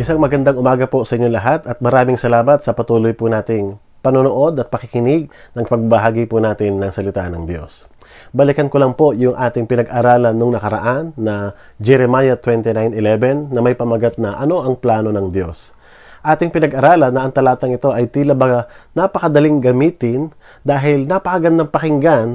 Isang magandang umaga po sa inyo lahat at maraming salamat sa patuloy po nating panonood at pakikinig ng pagbahagi po natin ng salita ng Diyos. Balikan ko lang po yung ating pinag-aralan nung nakaraan na Jeremiah 29.11 na may pamagat na ano ang plano ng Diyos. Ating pinag-aralan na ang talatang ito ay tila ba napakadaling gamitin dahil napakagandang pakinggan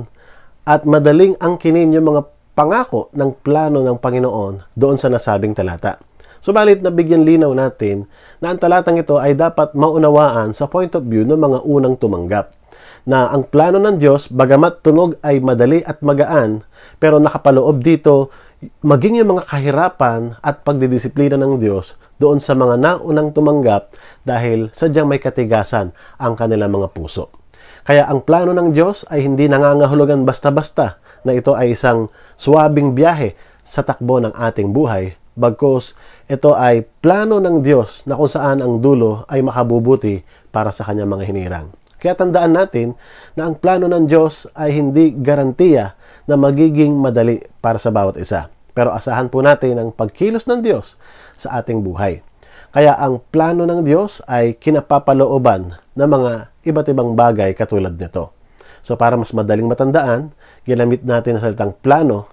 at madaling angkinin yung mga pangako ng plano ng Panginoon doon sa nasabing talata. Subalit nabigyan linaw natin na ang talatang ito ay dapat maunawaan sa point of view ng mga unang tumanggap na ang plano ng Diyos, bagamat tunog ay madali at magaan, pero nakapaloob dito, maging yung mga kahirapan at pagdidisiplina ng Diyos doon sa mga naunang tumanggap dahil sadyang may katigasan ang kanilang mga puso. Kaya ang plano ng Diyos ay hindi nangangahulugan basta-basta na ito ay isang swabing biyahe sa takbo ng ating buhay, bagkos ito ay plano ng Diyos na kung saan ang dulo ay makabubuti para sa kanyang mga hinirang. Kaya tandaan natin na ang plano ng Diyos ay hindi garantiya na magiging madali para sa bawat isa. Pero asahan po natin ang pagkilos ng Diyos sa ating buhay. Kaya ang plano ng Diyos ay kinapapalooban ng mga iba't ibang bagay katulad nito. So para mas madaling matandaan, ginamit natin ang salitang plano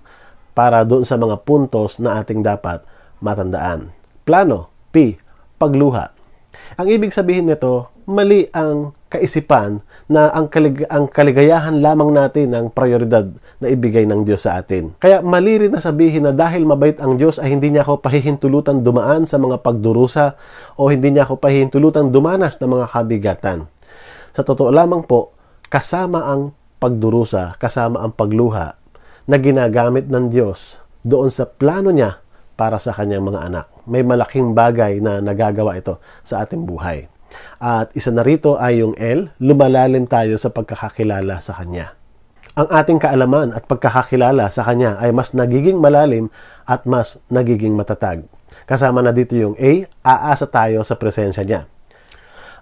para doon sa mga puntos na ating dapat matandaan. Plano. P. Pagluha. Ang ibig sabihin nito, mali ang kaisipan na ang, kalig- ang kaligayahan lamang natin ang prioridad na ibigay ng Diyos sa atin. Kaya mali rin na sabihin na dahil mabait ang Diyos ay hindi niya ako pahihintulutan dumaan sa mga pagdurusa o hindi niya ako pahihintulutan dumanas ng mga kabigatan. Sa totoo lamang po, kasama ang pagdurusa, kasama ang pagluha na ginagamit ng Diyos doon sa plano niya para sa kanyang mga anak. May malaking bagay na nagagawa ito sa ating buhay. At isa na rito ay yung L, lumalalim tayo sa pagkakakilala sa Kanya. Ang ating kaalaman at pagkakakilala sa Kanya ay mas nagiging malalim at mas nagiging matatag. Kasama na dito yung A, aasa tayo sa presensya niya.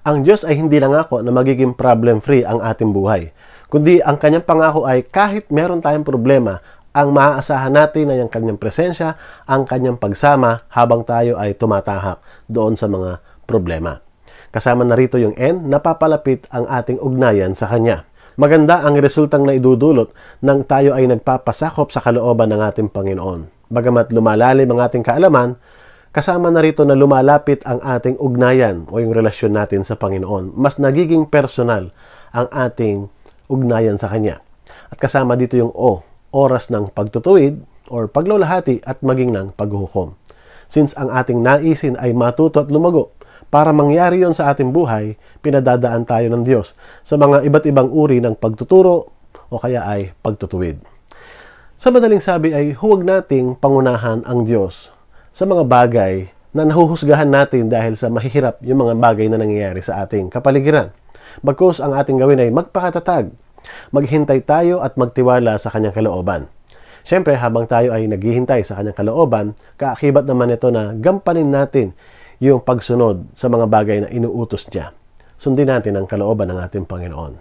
Ang Diyos ay hindi lang ako na magiging problem-free ang ating buhay, kundi ang kanyang pangako ay kahit meron tayong problema, ang maaasahan natin ay ang kanyang presensya, ang kanyang pagsama habang tayo ay tumatahak doon sa mga problema. Kasama na rito yung N, napapalapit ang ating ugnayan sa kanya. Maganda ang resultang na idudulot nang tayo ay nagpapasakop sa kalooban ng ating Panginoon. Bagamat lumalalim ang ating kaalaman, kasama na rito na lumalapit ang ating ugnayan o yung relasyon natin sa Panginoon. Mas nagiging personal ang ating ugnayan sa Kanya. At kasama dito yung O, oras ng pagtutuwid or paglulahati at maging ng paghuhukom. Since ang ating naisin ay matuto at lumago, para mangyari yon sa ating buhay, pinadadaan tayo ng Diyos sa mga iba't ibang uri ng pagtuturo o kaya ay pagtutuwid. Sa madaling sabi ay huwag nating pangunahan ang Diyos sa mga bagay na nahuhusgahan natin dahil sa mahihirap yung mga bagay na nangyayari sa ating kapaligiran. Bagkus ang ating gawin ay magpakatatag maghintay tayo at magtiwala sa kanyang kalooban. Siyempre, habang tayo ay naghihintay sa kanyang kalooban, kaakibat naman ito na gampanin natin yung pagsunod sa mga bagay na inuutos niya. Sundin natin ang kalooban ng ating Panginoon.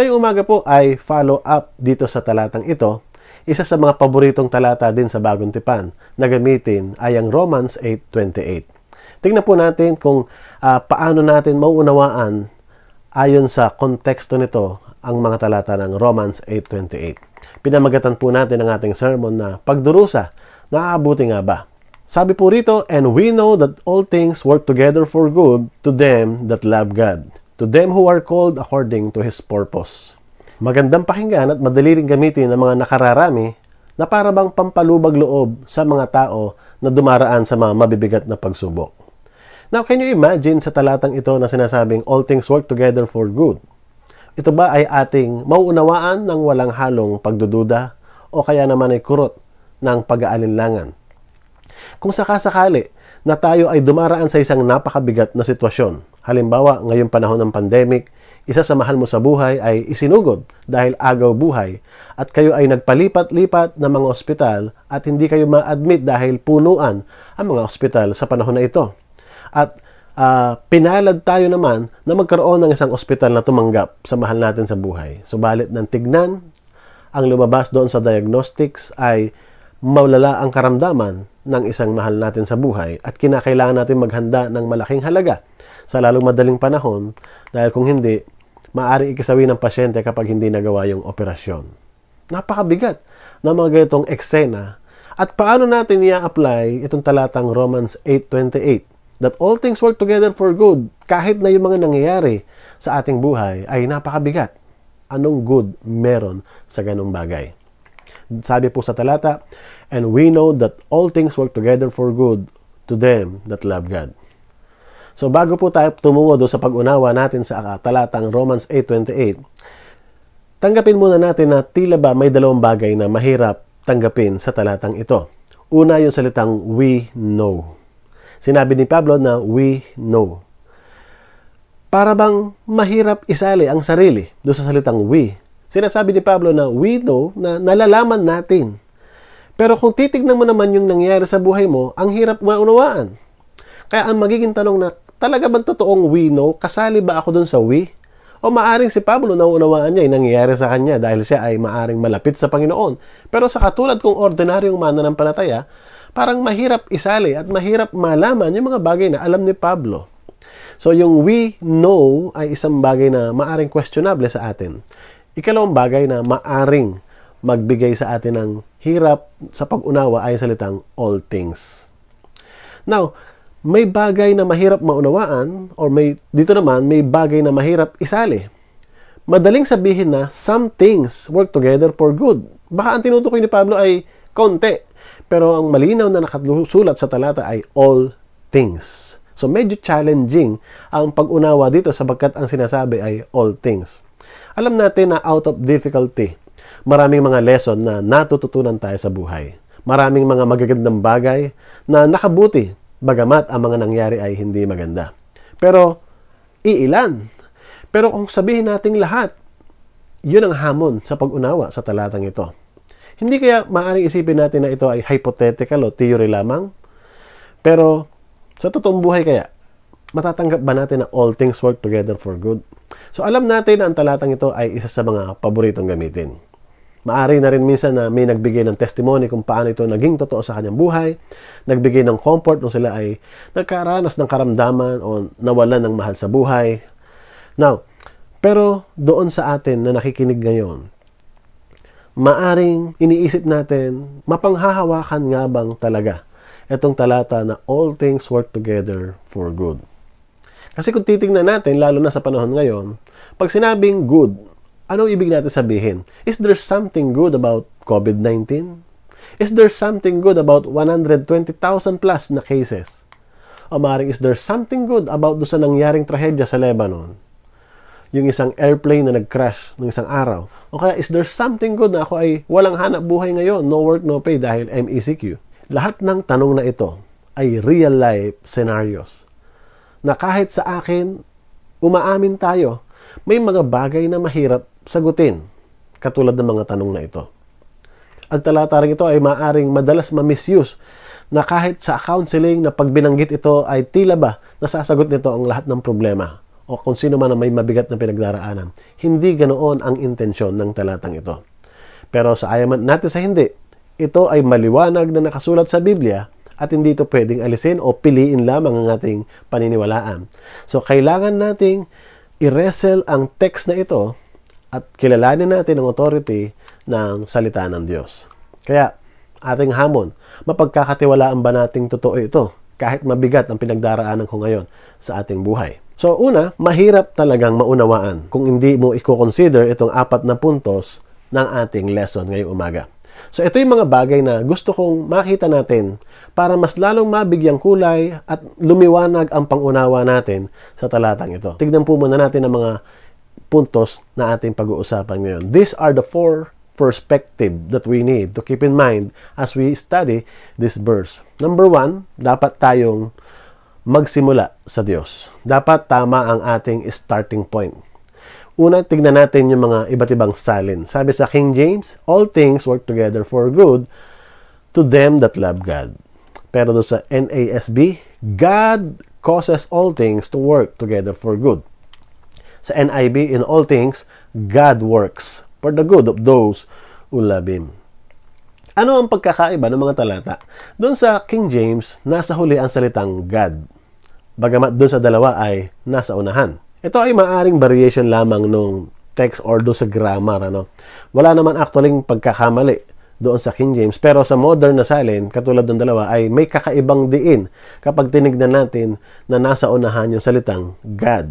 Ngayong umaga po ay follow up dito sa talatang ito. Isa sa mga paboritong talata din sa Bagong Tipan na gamitin ay ang Romans 8.28. Tingnan po natin kung uh, paano natin mauunawaan ayon sa konteksto nito ang mga talata ng Romans 8.28. Pinamagatan po natin ang ating sermon na pagdurusa, naaabuti nga ba? Sabi po rito, And we know that all things work together for good to them that love God, to them who are called according to His purpose. Magandang pakinggan at madali rin gamitin ng mga nakararami na para bang pampalubag loob sa mga tao na dumaraan sa mga mabibigat na pagsubok. Now, can you imagine sa talatang ito na sinasabing all things work together for good? Ito ba ay ating mauunawaan ng walang halong pagdududa o kaya naman ay kurot ng pag-aalinlangan? Kung sakasakali na tayo ay dumaraan sa isang napakabigat na sitwasyon, halimbawa ngayong panahon ng pandemic, isa sa mahal mo sa buhay ay isinugod dahil agaw buhay at kayo ay nagpalipat-lipat ng mga ospital at hindi kayo ma-admit dahil punuan ang mga ospital sa panahon na ito. At uh, ah, pinalad tayo naman na magkaroon ng isang ospital na tumanggap sa mahal natin sa buhay. Subalit ng tignan, ang lumabas doon sa diagnostics ay mawlala ang karamdaman ng isang mahal natin sa buhay at kinakailangan natin maghanda ng malaking halaga sa lalong madaling panahon dahil kung hindi, maaari ikisawi ng pasyente kapag hindi nagawa yung operasyon. Napakabigat ng na mga ganitong eksena at paano natin i-apply itong talatang Romans 8.28 that all things work together for good, kahit na yung mga nangyayari sa ating buhay ay napakabigat. Anong good meron sa ganong bagay? Sabi po sa talata, And we know that all things work together for good to them that love God. So bago po tayo tumungo do sa pag-unawa natin sa talatang Romans 8.28, tanggapin muna natin na tila ba may dalawang bagay na mahirap tanggapin sa talatang ito. Una yung salitang we know. Sinabi ni Pablo na we know. Para bang mahirap isali ang sarili do sa salitang we. Sinasabi ni Pablo na we know na nalalaman natin. Pero kung titignan mo naman yung nangyayari sa buhay mo, ang hirap maunawaan. Kaya ang magiging tanong na talaga bang totoong we know, kasali ba ako dun sa we? O maaring si Pablo nauunawaan niya yung nangyayari sa kanya dahil siya ay maaring malapit sa Panginoon. Pero sa katulad kong ordinaryong mananampalataya, parang mahirap isali at mahirap malaman yung mga bagay na alam ni Pablo. So yung we know ay isang bagay na maaring questionable sa atin. Ikalawang bagay na maaring magbigay sa atin ng hirap sa pag-unawa ay salitang all things. Now, may bagay na mahirap maunawaan or may dito naman may bagay na mahirap isali. Madaling sabihin na some things work together for good. Baka ang tinutukoy ni Pablo ay konti pero ang malinaw na nakasulat sa talata ay all things. So medyo challenging ang pag-unawa dito sapagkat ang sinasabi ay all things. Alam natin na out of difficulty, maraming mga lesson na natututunan tayo sa buhay. Maraming mga magagandang bagay na nakabuti bagamat ang mga nangyari ay hindi maganda. Pero iilan. Pero kung sabihin nating lahat, yun ang hamon sa pag-unawa sa talatang ito. Hindi kaya maaring isipin natin na ito ay hypothetical o theory lamang? Pero sa totoong buhay kaya, matatanggap ba natin na all things work together for good? So alam natin na ang talatang ito ay isa sa mga paboritong gamitin. Maari na rin minsan na may nagbigay ng testimony kung paano ito naging totoo sa kanyang buhay, nagbigay ng comfort nung sila ay nagkaranas ng karamdaman o nawalan ng mahal sa buhay. Now, pero doon sa atin na nakikinig ngayon, maaring iniisip natin, mapanghahawakan nga bang talaga itong talata na all things work together for good. Kasi kung titingnan natin, lalo na sa panahon ngayon, pag sinabing good, ano ibig natin sabihin? Is there something good about COVID-19? Is there something good about 120,000 plus na cases? O maaaring is there something good about doon sa nangyaring trahedya sa Lebanon? yung isang airplane na nag-crash ng isang araw? O kaya, is there something good na ako ay walang hanap buhay ngayon, no work, no pay dahil MECQ? Lahat ng tanong na ito ay real-life scenarios na kahit sa akin, umaamin tayo, may mga bagay na mahirap sagutin katulad ng mga tanong na ito. Ang talata ito ay maaring madalas ma-misuse na kahit sa counseling na pagbinanggit ito ay tila ba nasasagot nito ang lahat ng problema o kung sino man ang may mabigat na pinagdaraanan. Hindi ganoon ang intensyon ng talatang ito. Pero sa ayaman natin sa hindi, ito ay maliwanag na nakasulat sa Biblia at hindi ito pwedeng alisin o piliin lamang ang ating paniniwalaan. So, kailangan nating i-wrestle ang text na ito at kilalanin natin ang authority ng salita ng Diyos. Kaya, ating hamon, mapagkakatiwalaan ba nating totoo ito kahit mabigat ang pinagdaraanan ko ngayon sa ating buhay? So una, mahirap talagang maunawaan kung hindi mo i-consider itong apat na puntos ng ating lesson ngayong umaga. So ito yung mga bagay na gusto kong makita natin para mas lalong mabigyang kulay at lumiwanag ang pangunawa natin sa talatang ito. Tignan po muna natin ang mga puntos na ating pag-uusapan ngayon. These are the four perspective that we need to keep in mind as we study this verse. Number one, dapat tayong magsimula sa Diyos. Dapat tama ang ating starting point. Una, tignan natin yung mga iba't ibang salin. Sabi sa King James, All things work together for good to them that love God. Pero do sa NASB, God causes all things to work together for good. Sa NIB, in all things, God works for the good of those who love Him. Ano ang pagkakaiba ng mga talata? Doon sa King James, nasa huli ang salitang God. Bagamat doon sa dalawa ay nasa unahan. Ito ay maaring variation lamang nung text or doon sa grammar. Ano? Wala naman actually pagkakamali doon sa King James. Pero sa modern na salin, katulad ng dalawa, ay may kakaibang diin kapag tinignan natin na nasa unahan yung salitang God.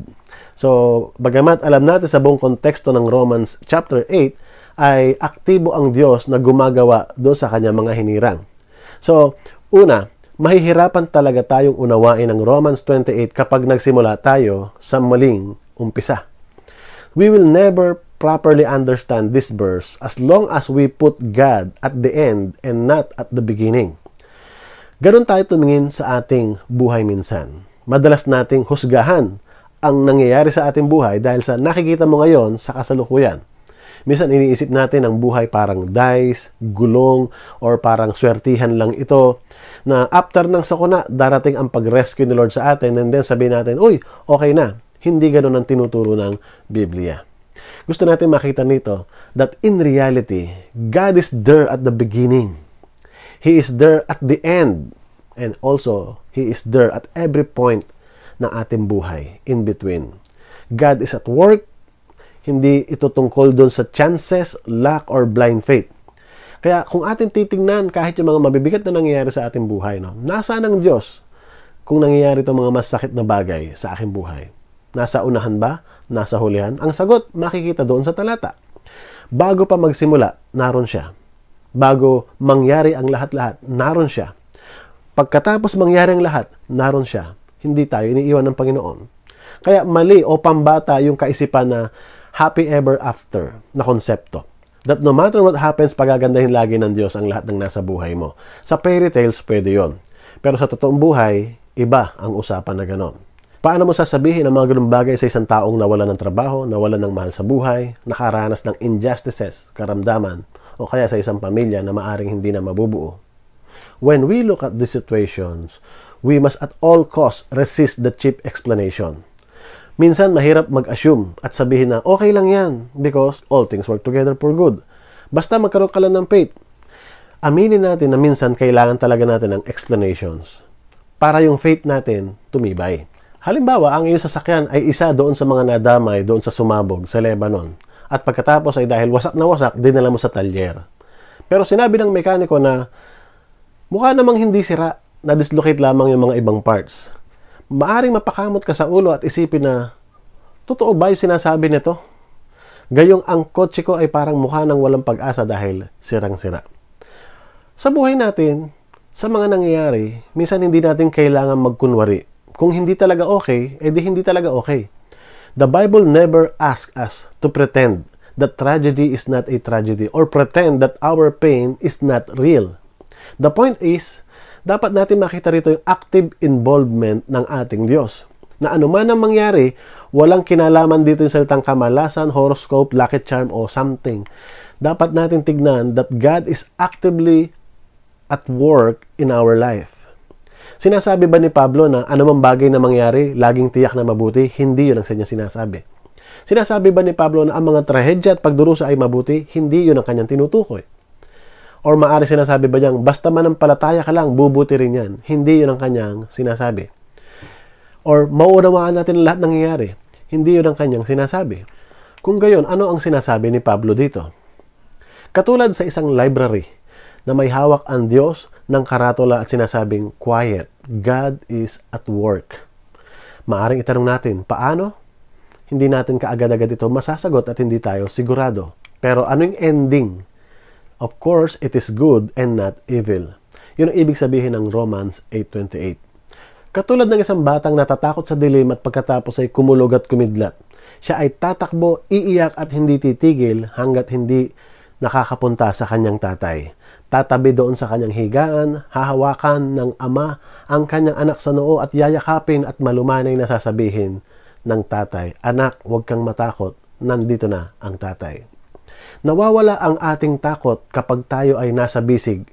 So, bagamat alam natin sa buong konteksto ng Romans chapter 8, ay aktibo ang Diyos na gumagawa doon sa kanyang mga hinirang. So, una, mahihirapan talaga tayong unawain ang Romans 28 kapag nagsimula tayo sa maling umpisa. We will never properly understand this verse as long as we put God at the end and not at the beginning. Ganon tayo tumingin sa ating buhay minsan. Madalas nating husgahan ang nangyayari sa ating buhay dahil sa nakikita mo ngayon sa kasalukuyan. Minsan iniisip natin ang buhay parang dice, gulong, or parang swertihan lang ito na after ng sakuna, darating ang pag-rescue ni Lord sa atin and then sabihin natin, uy, okay na. Hindi ganun ang tinuturo ng Biblia. Gusto natin makita nito that in reality, God is there at the beginning. He is there at the end. And also, He is there at every point ng ating buhay in between. God is at work hindi ito tungkol doon sa chances, luck, or blind faith. Kaya kung atin titingnan kahit yung mga mabibigat na nangyayari sa ating buhay, no, nasaan ang Diyos kung nangyayari itong mga masakit na bagay sa aking buhay? Nasa unahan ba? Nasa hulihan? Ang sagot, makikita doon sa talata. Bago pa magsimula, naroon siya. Bago mangyari ang lahat-lahat, naroon siya. Pagkatapos mangyari ang lahat, naroon siya. Hindi tayo iniiwan ng Panginoon. Kaya mali o pambata yung kaisipan na happy ever after na konsepto. That no matter what happens, pagagandahin lagi ng Diyos ang lahat ng nasa buhay mo. Sa fairy tales, pwede yon. Pero sa totoong buhay, iba ang usapan na ganon. Paano mo sasabihin ang mga ganung bagay sa isang taong nawala ng trabaho, nawala ng mahal sa buhay, nakaranas ng injustices, karamdaman, o kaya sa isang pamilya na maaring hindi na mabubuo? When we look at these situations, we must at all costs resist the cheap explanation. Minsan, mahirap mag-assume at sabihin na okay lang yan because all things work together for good. Basta magkaroon ka lang ng faith. Aminin natin na minsan kailangan talaga natin ng explanations para yung faith natin tumibay. Halimbawa, ang iyong sasakyan ay isa doon sa mga nadamay doon sa sumabog sa Lebanon at pagkatapos ay dahil wasak na wasak, dinala mo sa talyer. Pero sinabi ng mekaniko na mukha namang hindi sira, na-dislocate lamang yung mga ibang parts maaring mapakamot ka sa ulo at isipin na, totoo ba yung sinasabi nito? Gayong ang kotse ko ay parang mukha ng walang pag-asa dahil sirang-sira. Sa buhay natin, sa mga nangyayari, minsan hindi natin kailangan magkunwari. Kung hindi talaga okay, edi eh hindi talaga okay. The Bible never asks us to pretend that tragedy is not a tragedy or pretend that our pain is not real. The point is, dapat natin makita rito yung active involvement ng ating Diyos. Na anuman ang mangyari, walang kinalaman dito yung salitang kamalasan, horoscope, lucky charm, o something. Dapat natin tignan that God is actively at work in our life. Sinasabi ba ni Pablo na anumang bagay na mangyari, laging tiyak na mabuti? Hindi yun ang kanya sinasabi. Sinasabi ba ni Pablo na ang mga trahedya at pagdurusa ay mabuti? Hindi yun ang kanyang tinutukoy. Or maari sinasabi ba niyang, basta manampalataya ka lang, bubuti rin yan. Hindi yun ang kanyang sinasabi. Or mauunawaan natin lahat ng nangyayari. Hindi yun ang kanyang sinasabi. Kung gayon, ano ang sinasabi ni Pablo dito? Katulad sa isang library na may hawak ang Diyos ng karatula at sinasabing, Quiet, God is at work. Maaring itanong natin, paano? Hindi natin kaagad-agad ito masasagot at hindi tayo sigurado. Pero ano yung ending Of course, it is good and not evil. Yun ang ibig sabihin ng Romans 8.28. Katulad ng isang batang natatakot sa dilim at pagkatapos ay kumulog at kumidlat. Siya ay tatakbo, iiyak at hindi titigil hanggat hindi nakakapunta sa kanyang tatay. Tatabi doon sa kanyang higaan, hahawakan ng ama ang kanyang anak sa noo at yayakapin at malumanay na sasabihin ng tatay, Anak, huwag kang matakot, nandito na ang tatay. Nawawala ang ating takot kapag tayo ay nasa bisig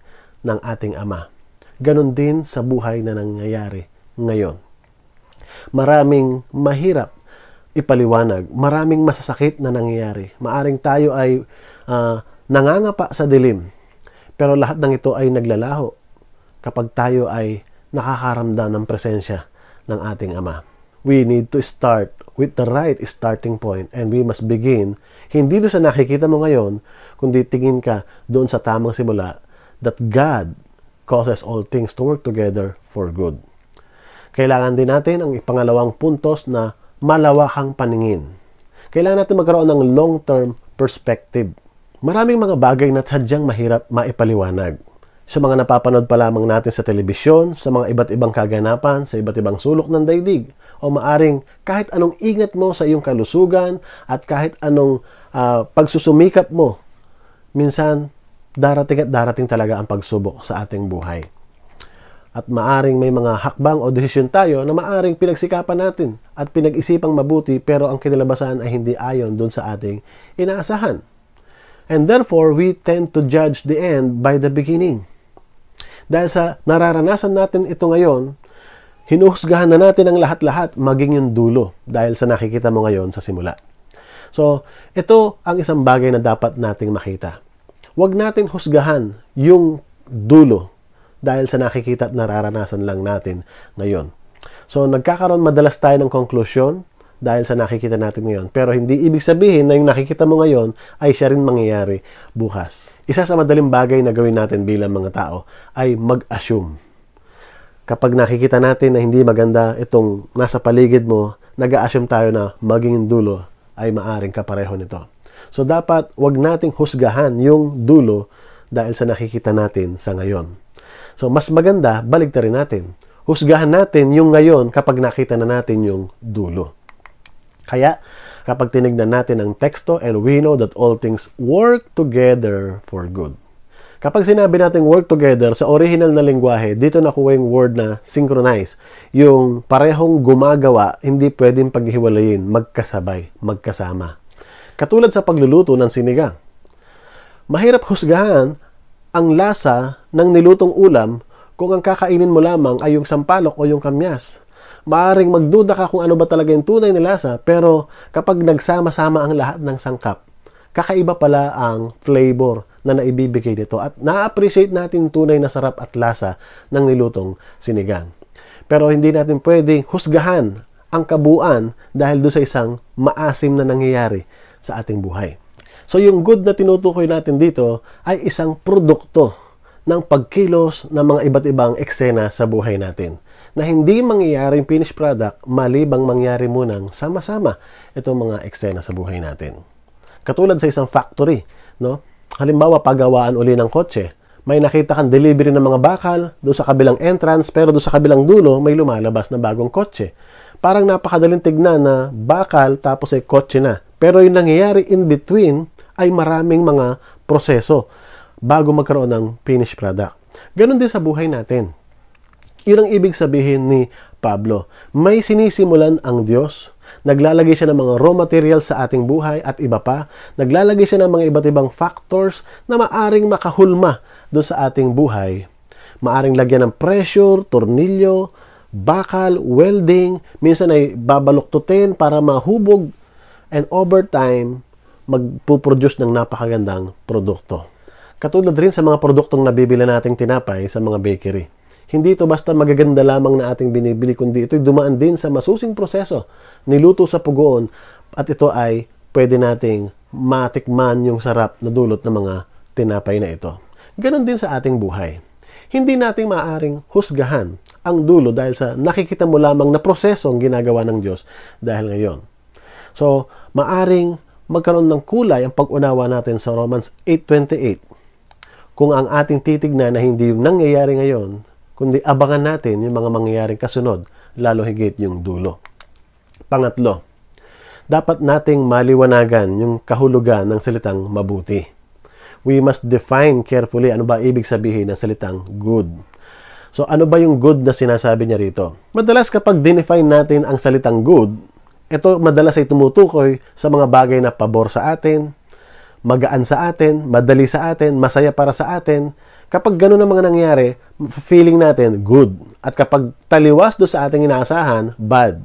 ng ating Ama. Ganon din sa buhay na nangyayari ngayon. Maraming mahirap ipaliwanag, maraming masasakit na nangyayari. Maaring tayo ay uh, nangangapa sa dilim, pero lahat ng ito ay naglalaho kapag tayo ay nakakaramdam ng presensya ng ating Ama we need to start with the right starting point and we must begin hindi doon sa nakikita mo ngayon kundi tingin ka doon sa tamang simula that God causes all things to work together for good. Kailangan din natin ang ipangalawang puntos na malawakang paningin. Kailangan natin magkaroon ng long-term perspective. Maraming mga bagay na sadyang mahirap maipaliwanag sa mga napapanood pa lamang natin sa telebisyon, sa mga iba't ibang kaganapan, sa iba't ibang sulok ng daigdig, o maaring kahit anong ingat mo sa iyong kalusugan at kahit anong uh, pagsusumikap mo, minsan darating at darating talaga ang pagsubok sa ating buhay. At maaring may mga hakbang o desisyon tayo na maaring pinagsikapan natin at pinag-isipang mabuti pero ang kinilabasan ay hindi ayon doon sa ating inaasahan. And therefore, we tend to judge the end by the beginning. Dahil sa nararanasan natin ito ngayon, hinuhusgahan na natin ang lahat-lahat maging yung dulo dahil sa nakikita mo ngayon sa simula. So, ito ang isang bagay na dapat nating makita. Huwag natin husgahan yung dulo dahil sa nakikita at nararanasan lang natin ngayon. So, nagkakaroon madalas tayo ng konklusyon dahil sa nakikita natin ngayon. Pero hindi ibig sabihin na yung nakikita mo ngayon ay siya rin mangyayari bukas. Isa sa madaling bagay na gawin natin bilang mga tao ay mag-assume. Kapag nakikita natin na hindi maganda itong nasa paligid mo, nag-assume tayo na maging dulo ay maaring kapareho nito. So dapat wag nating husgahan yung dulo dahil sa nakikita natin sa ngayon. So mas maganda, baligtarin natin. Husgahan natin yung ngayon kapag nakita na natin yung dulo. Kaya kapag tinignan natin ang teksto, and we know that all things work together for good. Kapag sinabi natin work together, sa original na lingwahe, dito nakuha yung word na synchronize. Yung parehong gumagawa, hindi pwedeng paghiwalayin, magkasabay, magkasama. Katulad sa pagluluto ng sinigang. Mahirap husgahan ang lasa ng nilutong ulam kung ang kakainin mo lamang ay yung sampalok o yung kamyas. Maaring magduda ka kung ano ba talaga yung tunay na lasa, pero kapag nagsama-sama ang lahat ng sangkap, kakaiba pala ang flavor na naibibigay nito at na-appreciate natin yung tunay na sarap at lasa ng nilutong sinigang. Pero hindi natin pwedeng husgahan ang kabuuan dahil doon sa isang maasim na nangyayari sa ating buhay. So yung good na tinutukoy natin dito ay isang produkto ng pagkilos ng mga iba't ibang eksena sa buhay natin na hindi mangyayaring finished product malibang mangyari munang sama-sama itong mga eksena sa buhay natin. Katulad sa isang factory, no? Halimbawa, pagawaan uli ng kotse, may nakita kang delivery ng mga bakal doon sa kabilang entrance pero doon sa kabilang dulo may lumalabas na bagong kotse. Parang napakadaling tignan na bakal tapos ay kotse na. Pero yung nangyayari in between ay maraming mga proseso bago magkaroon ng finished product. Ganon din sa buhay natin. Yun ang ibig sabihin ni Pablo. May sinisimulan ang Diyos. Naglalagay siya ng mga raw material sa ating buhay at iba pa. Naglalagay siya ng mga iba't ibang factors na maaring makahulma doon sa ating buhay. Maaring lagyan ng pressure, tornilyo, bakal, welding, minsan ay babaluktutin para mahubog and over time, magpuproduce ng napakagandang produkto. Katulad rin sa mga produktong nabibili nating tinapay sa mga bakery. Hindi ito basta magaganda lamang na ating binibili, kundi ito'y dumaan din sa masusing proseso, niluto sa pugoon, at ito ay pwede nating matikman yung sarap na dulot ng mga tinapay na ito. Ganon din sa ating buhay. Hindi nating maaring husgahan ang dulo dahil sa nakikita mo lamang na proseso ang ginagawa ng Diyos dahil ngayon. So, maaring magkaroon ng kulay ang pag-unawa natin sa Romans 8.28 kung ang ating titignan na hindi yung nangyayari ngayon, kundi abangan natin yung mga mangyayaring kasunod, lalo higit yung dulo. Pangatlo, dapat nating maliwanagan yung kahulugan ng salitang mabuti. We must define carefully ano ba ibig sabihin ng salitang good. So ano ba yung good na sinasabi niya rito? Madalas kapag define natin ang salitang good, ito madalas ay tumutukoy sa mga bagay na pabor sa atin, magaan sa atin, madali sa atin, masaya para sa atin, Kapag ganun ang mga nangyari, feeling natin good. At kapag taliwas do sa ating inaasahan, bad.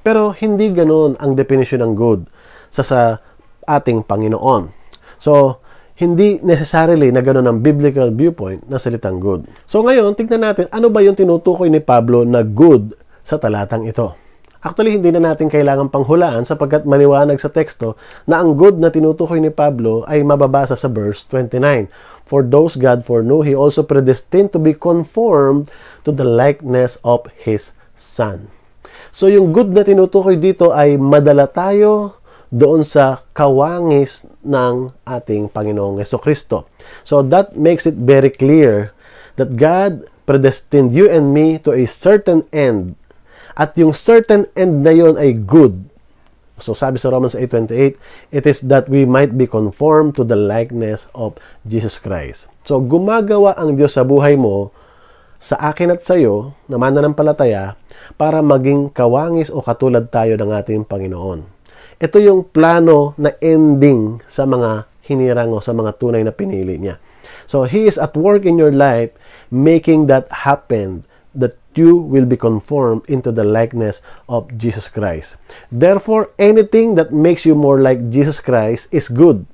Pero hindi ganun ang definition ng good sa sa ating Panginoon. So, hindi necessarily na ganun ang biblical viewpoint na salitang good. So ngayon, tignan natin ano ba yung tinutukoy ni Pablo na good sa talatang ito. Actually, hindi na natin kailangan panghulaan sapagkat maliwanag sa teksto na ang good na tinutukoy ni Pablo ay mababasa sa verse 29. For those God foreknew, He also predestined to be conformed to the likeness of His Son. So yung good na tinutukoy dito ay madala tayo doon sa kawangis ng ating Panginoong Yeso Kristo. So that makes it very clear that God predestined you and me to a certain end at yung certain end na yon ay good. So sabi sa Romans 8.28, it is that we might be conformed to the likeness of Jesus Christ. So gumagawa ang Diyos sa buhay mo, sa akin at sa iyo, na mananampalataya, para maging kawangis o katulad tayo ng ating Panginoon. Ito yung plano na ending sa mga hinirang o sa mga tunay na pinili niya. So He is at work in your life making that happen that you will be conformed into the likeness of Jesus Christ. Therefore, anything that makes you more like Jesus Christ is good.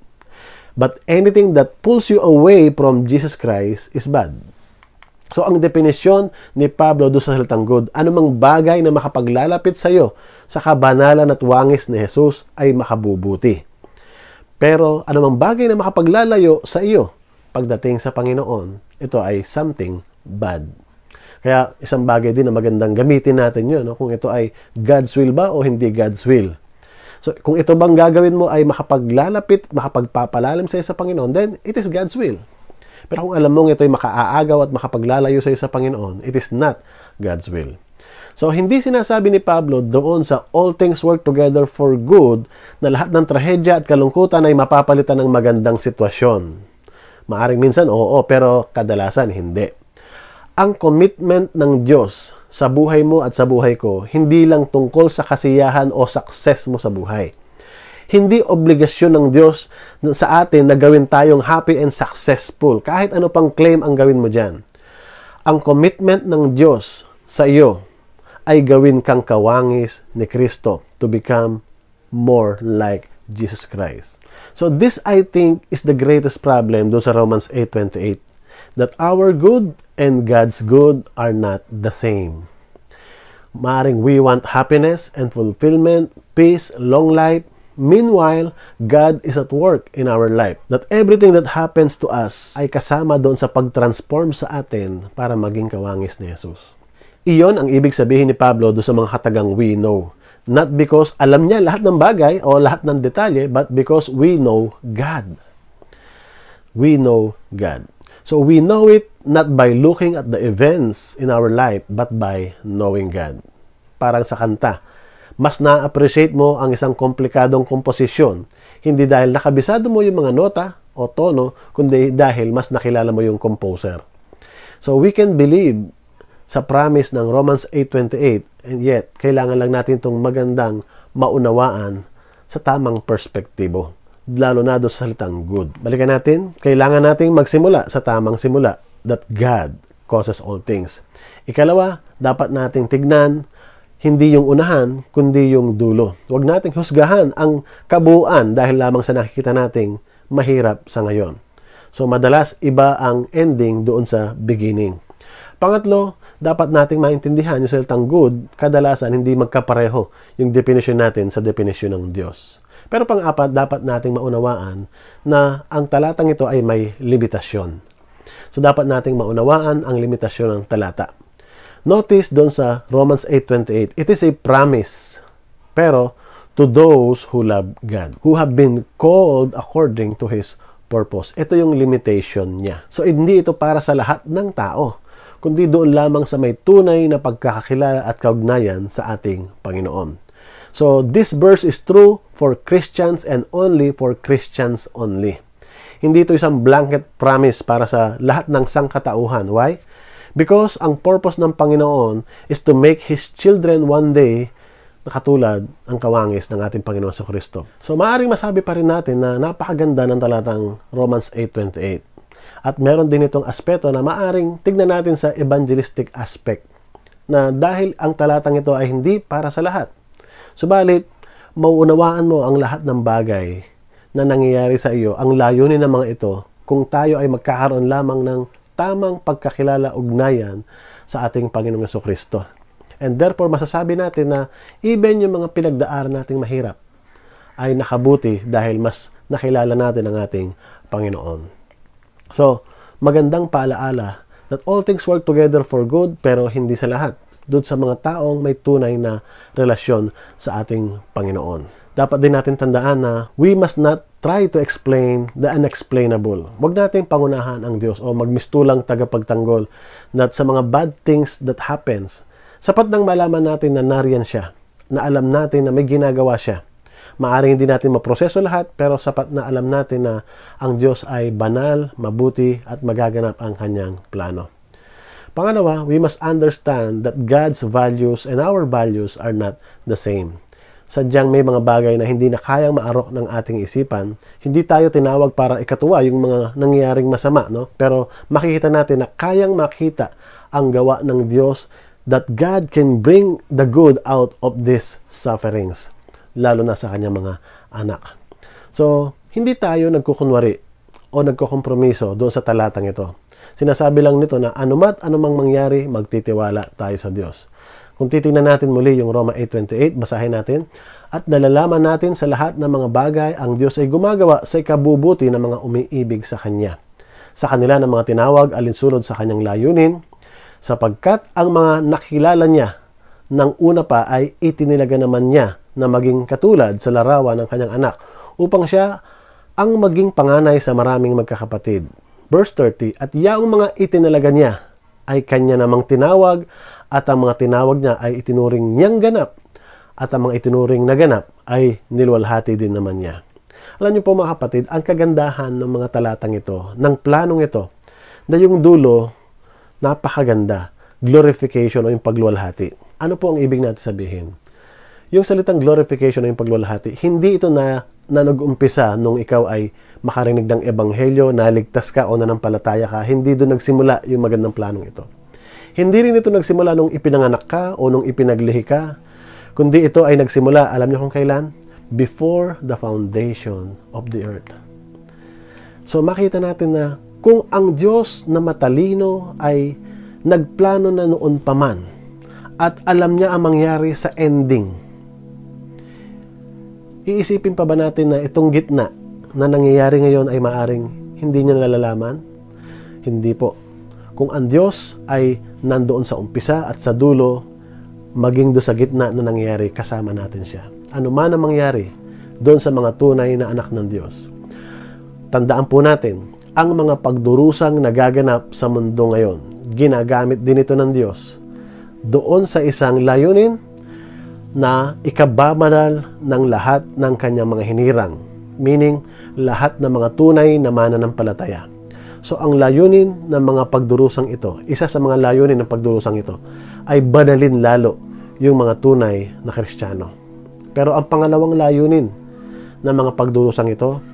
But anything that pulls you away from Jesus Christ is bad. So ang definisyon ni Pablo doon sa salitang good, anumang bagay na makapaglalapit sa iyo sa kabanalan at wangis ni Jesus ay makabubuti. Pero anumang bagay na makapaglalayo sa iyo pagdating sa Panginoon, ito ay something bad. Kaya isang bagay din na magandang gamitin natin yun, no? kung ito ay God's will ba o hindi God's will. So, kung ito bang gagawin mo ay makapaglalapit, makapagpapalalim sa sa Panginoon, then it is God's will. Pero kung alam mong ito ay makaaagaw at makapaglalayo sa sa Panginoon, it is not God's will. So, hindi sinasabi ni Pablo doon sa all things work together for good na lahat ng trahedya at kalungkutan ay mapapalitan ng magandang sitwasyon. Maaring minsan, oo, pero kadalasan hindi. Ang commitment ng Diyos sa buhay mo at sa buhay ko, hindi lang tungkol sa kasiyahan o success mo sa buhay. Hindi obligasyon ng Diyos sa atin na gawin tayong happy and successful. Kahit ano pang claim ang gawin mo dyan. Ang commitment ng Diyos sa iyo ay gawin kang kawangis ni Kristo to become more like Jesus Christ. So this I think is the greatest problem doon sa Romans 8.28 that our good and God's good are not the same. Maring we want happiness and fulfillment, peace, long life. Meanwhile, God is at work in our life. That everything that happens to us ay kasama doon sa pag-transform sa atin para maging kawangis ni Jesus. Iyon ang ibig sabihin ni Pablo doon sa mga katagang we know. Not because alam niya lahat ng bagay o lahat ng detalye, but because we know God. We know God. So we know it not by looking at the events in our life, but by knowing God. Parang sa kanta, mas na-appreciate mo ang isang komplikadong komposisyon, hindi dahil nakabisado mo yung mga nota o tono, kundi dahil mas nakilala mo yung composer. So we can believe sa promise ng Romans 8.28 and yet, kailangan lang natin itong magandang maunawaan sa tamang perspektibo lalo na doon sa salitang good. Balikan natin, kailangan nating magsimula sa tamang simula that God causes all things. Ikalawa, dapat nating tignan hindi yung unahan, kundi yung dulo. Huwag nating husgahan ang kabuuan dahil lamang sa nakikita nating mahirap sa ngayon. So madalas iba ang ending doon sa beginning. Pangatlo, dapat nating maintindihan yung salitang good, kadalasan hindi magkapareho yung definition natin sa definition ng Diyos. Pero pang-apat, dapat nating maunawaan na ang talatang ito ay may limitasyon. So dapat nating maunawaan ang limitasyon ng talata. Notice doon sa Romans 8.28, it is a promise. Pero, to those who love God, who have been called according to His purpose. Ito yung limitation niya. So, hindi ito para sa lahat ng tao, kundi doon lamang sa may tunay na pagkakakilala at kaugnayan sa ating Panginoon. So this verse is true for Christians and only for Christians only. Hindi ito isang blanket promise para sa lahat ng sangkatauhan. Why? Because ang purpose ng Panginoon is to make His children one day na katulad ang kawangis ng ating Panginoon sa Kristo. So maaaring masabi pa rin natin na napakaganda ng talatang Romans 8.28. At meron din itong aspeto na maaring tignan natin sa evangelistic aspect na dahil ang talatang ito ay hindi para sa lahat. Subalit, mauunawaan mo ang lahat ng bagay na nangyayari sa iyo, ang layunin ng mga ito, kung tayo ay magkakaroon lamang ng tamang pagkakilala ugnayan sa ating Panginoong Yeso Kristo. And therefore, masasabi natin na even yung mga pinagdaaran nating mahirap ay nakabuti dahil mas nakilala natin ang ating Panginoon. So, magandang paalaala that all things work together for good pero hindi sa lahat doon sa mga taong may tunay na relasyon sa ating Panginoon. Dapat din natin tandaan na we must not try to explain the unexplainable. Huwag nating pangunahan ang Diyos o magmistulang tagapagtanggol na sa mga bad things that happens. Sapat nang malaman natin na nariyan siya, na alam natin na may ginagawa siya. Maaring hindi natin maproseso lahat pero sapat na alam natin na ang Diyos ay banal, mabuti at magaganap ang kanyang plano. Pangalawa, we must understand that God's values and our values are not the same. Sadyang may mga bagay na hindi na kayang maarok ng ating isipan. Hindi tayo tinawag para ikatuwa yung mga nangyayaring masama, no? Pero makikita natin na kayang makita ang gawa ng Diyos that God can bring the good out of these sufferings, lalo na sa kanyang mga anak. So, hindi tayo nagkukunwari o nagkukompromiso doon sa talatang ito. Sinasabi lang nito na anumat anumang mangyari, magtitiwala tayo sa Diyos. Kung titingnan natin muli yung Roma 8.28, basahin natin, At nalalaman natin sa lahat ng mga bagay, ang Diyos ay gumagawa sa ikabubuti ng mga umiibig sa Kanya. Sa kanila ng mga tinawag, alinsunod sa Kanyang layunin, sapagkat ang mga nakilala niya nang una pa ay itinilaga naman niya na maging katulad sa larawan ng kanyang anak upang siya ang maging panganay sa maraming magkakapatid. Verse 30, At yaong mga itinalaga niya ay kanya namang tinawag at ang mga tinawag niya ay itinuring niyang ganap at ang mga itinuring na ganap ay nilwalhati din naman niya. Alam niyo po mga kapatid, ang kagandahan ng mga talatang ito, ng planong ito, na yung dulo, napakaganda. Glorification o yung pagluwalhati. Ano po ang ibig natin sabihin? Yung salitang glorification o yung pagluwalhati, hindi ito na na nag-umpisa nung ikaw ay makarinig ng ebanghelyo, naligtas ka o nanampalataya ka, hindi doon nagsimula yung magandang planong ito. Hindi rin ito nagsimula nung ipinanganak ka o nung ipinaglihi ka, kundi ito ay nagsimula, alam niyo kung kailan? Before the foundation of the earth. So makita natin na kung ang Diyos na matalino ay nagplano na noon pa man at alam niya ang mangyari sa ending iisipin pa ba natin na itong gitna na nangyayari ngayon ay maaring hindi niya nalalaman? Hindi po. Kung ang Diyos ay nandoon sa umpisa at sa dulo, maging do sa gitna na nangyayari, kasama natin siya. Ano man ang mangyari doon sa mga tunay na anak ng Diyos. Tandaan po natin, ang mga pagdurusang nagaganap sa mundo ngayon, ginagamit din ito ng Diyos doon sa isang layunin na ikababanal ng lahat ng kanyang mga hinirang, meaning lahat ng mga tunay na mananampalataya. So ang layunin ng mga pagdurusang ito, isa sa mga layunin ng pagdurusang ito, ay banalin lalo yung mga tunay na kristyano. Pero ang pangalawang layunin ng mga pagdurusang ito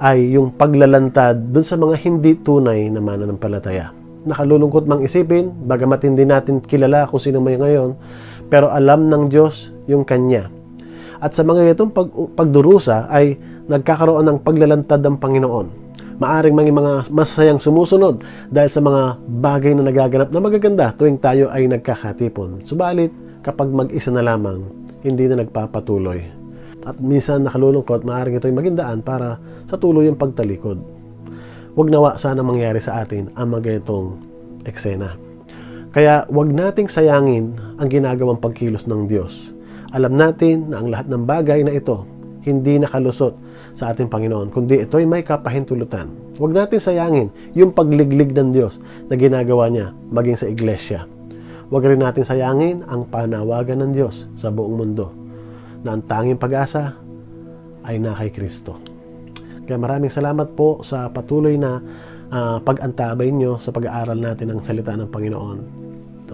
ay yung paglalantad dun sa mga hindi tunay na mananampalataya. Nakalulungkot mang isipin, bagamat hindi natin kilala kung sino may ngayon, pero alam ng Diyos yung kanya. At sa mga itong pag, pagdurusa ay nagkakaroon ng paglalantad ng Panginoon. Maaring mga mga masayang sumusunod dahil sa mga bagay na nagaganap na magaganda tuwing tayo ay nagkakatipon. Subalit, kapag mag-isa na lamang, hindi na nagpapatuloy. At minsan nakalulungkot, maaring ito ay magindaan para sa tuloy yung pagtalikod. Huwag nawa sana mangyari sa atin ang mga ganitong eksena. Kaya wag nating sayangin ang ginagawang pagkilos ng Diyos. Alam natin na ang lahat ng bagay na ito hindi nakalusot sa ating Panginoon, kundi ito ay may kapahintulutan. Huwag natin sayangin yung pagliglig ng Diyos na ginagawa niya maging sa iglesia. Huwag rin natin sayangin ang panawagan ng Diyos sa buong mundo na ang tanging pag-asa ay na kay Kristo. Kaya maraming salamat po sa patuloy na uh, pag-antabay nyo sa pag-aaral natin ng salita ng Panginoon.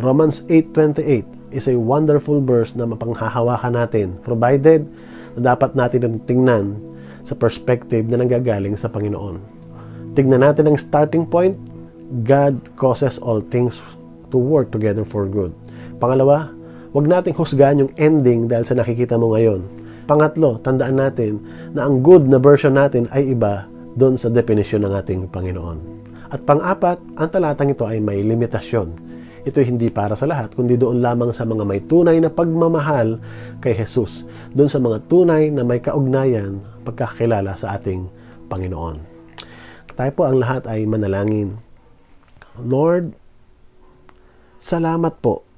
Romans 8.28 is a wonderful verse na mapanghahawakan natin provided na dapat natin tingnan sa perspective na nanggagaling sa Panginoon. Tignan natin ang starting point, God causes all things to work together for good. Pangalawa, wag nating husgahan yung ending dahil sa nakikita mo ngayon. Pangatlo, tandaan natin na ang good na version natin ay iba doon sa definition ng ating Panginoon. At pang-apat, ang talatang ito ay may limitasyon. Ito hindi para sa lahat, kundi doon lamang sa mga may tunay na pagmamahal kay Jesus. Doon sa mga tunay na may kaugnayan, pagkakilala sa ating Panginoon. Tayo po ang lahat ay manalangin. Lord, salamat po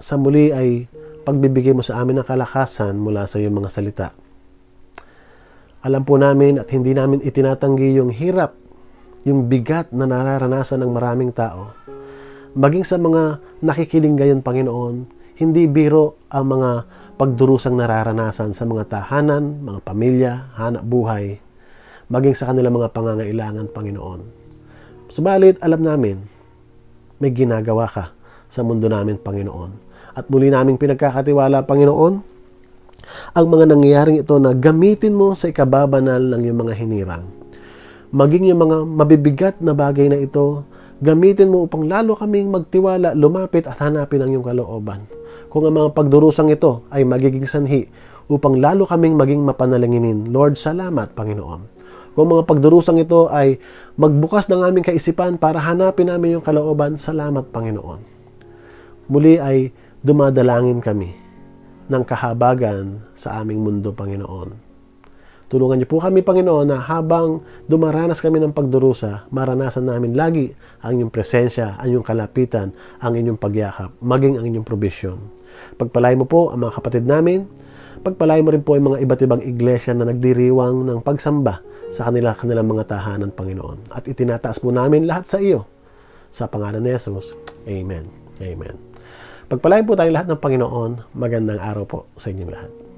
sa muli ay pagbibigay mo sa amin ng kalakasan mula sa iyong mga salita. Alam po namin at hindi namin itinatanggi yung hirap, yung bigat na nararanasan ng maraming tao maging sa mga nakikiling ngayon, Panginoon, hindi biro ang mga pagdurusang nararanasan sa mga tahanan, mga pamilya, hanap buhay, maging sa kanilang mga pangangailangan, Panginoon. Subalit, alam namin, may ginagawa ka sa mundo namin, Panginoon. At muli naming pinagkakatiwala, Panginoon, ang mga nangyayaring ito na gamitin mo sa ikababanal ng iyong mga hinirang. Maging yung mga mabibigat na bagay na ito Gamitin mo upang lalo kaming magtiwala, lumapit at hanapin ang iyong kalooban. Kung ang mga pagdurusang ito ay magiging sanhi upang lalo kaming maging mapanalanginin. Lord, salamat Panginoon. Kung mga pagdurusang ito ay magbukas ng aming kaisipan para hanapin namin yung kalooban, salamat Panginoon. Muli ay dumadalangin kami ng kahabagan sa aming mundo, Panginoon. Tulungan niyo po kami, Panginoon, na habang dumaranas kami ng pagdurusa, maranasan namin lagi ang inyong presensya, ang inyong kalapitan, ang inyong pagyakap, maging ang inyong probisyon. Pagpalay mo po ang mga kapatid namin, pagpalay mo rin po ang mga iba't ibang iglesia na nagdiriwang ng pagsamba sa kanila kanilang mga tahanan, Panginoon. At itinataas po namin lahat sa iyo. Sa pangalan ni Jesus, Amen. Amen. Pagpalain po tayong lahat ng Panginoon. Magandang araw po sa inyong lahat.